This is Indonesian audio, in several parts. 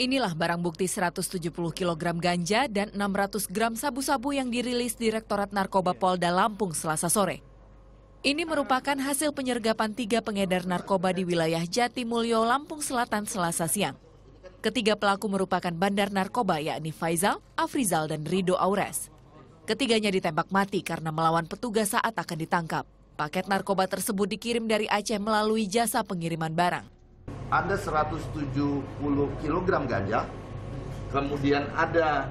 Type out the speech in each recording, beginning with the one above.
Inilah barang bukti 170 kg ganja dan 600 gram sabu-sabu yang dirilis Direktorat Narkoba Polda Lampung selasa sore. Ini merupakan hasil penyergapan tiga pengedar narkoba di wilayah Jatimulyo, Lampung Selatan selasa siang. Ketiga pelaku merupakan bandar narkoba yakni Faizal, Afrizal, dan Rido Aures. Ketiganya ditembak mati karena melawan petugas saat akan ditangkap. Paket narkoba tersebut dikirim dari Aceh melalui jasa pengiriman barang ada 170 kg ganja, kemudian ada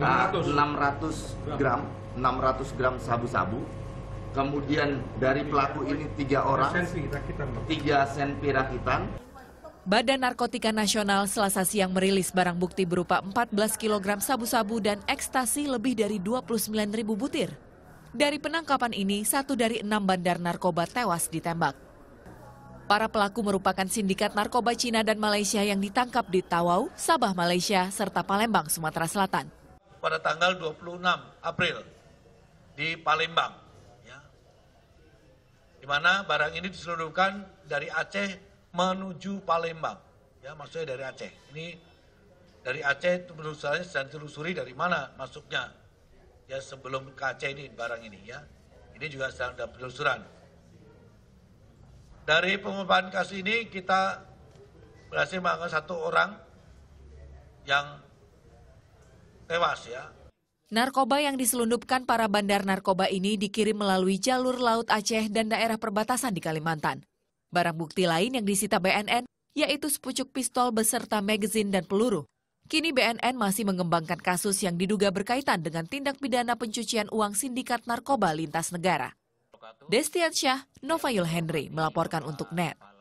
600, ah, 600 gram 600 gram sabu-sabu kemudian dari pelaku ini tiga orang tiga sen pirakitan Badan Narkotika Nasional selasa siang merilis barang bukti berupa 14 kg sabu-sabu dan ekstasi lebih dari 29.000 butir. Dari penangkapan ini, satu dari enam bandar narkoba tewas ditembak. Para pelaku merupakan sindikat narkoba Cina dan Malaysia yang ditangkap di Tawau, Sabah, Malaysia, serta Palembang, Sumatera Selatan. Pada tanggal 26 April di Palembang, ya, di mana barang ini diseludupkan dari Aceh menuju Palembang. Ya, maksudnya dari Aceh. Ini dari Aceh penelusurannya sedang telusuri dari mana masuknya. Ya, sebelum ke Aceh ini barang ini ya. Ini juga sedang ada penelusuran dari pengumpulan kasus ini kita berhasil menangkap satu orang yang tewas ya. Narkoba yang diselundupkan para bandar narkoba ini dikirim melalui jalur laut Aceh dan daerah perbatasan di Kalimantan. Barang bukti lain yang disita BNN yaitu sepucuk pistol beserta magazine dan peluru. Kini BNN masih mengembangkan kasus yang diduga berkaitan dengan tindak pidana pencucian uang sindikat narkoba lintas negara. Destiansyah Yul Henry melaporkan untuk NET.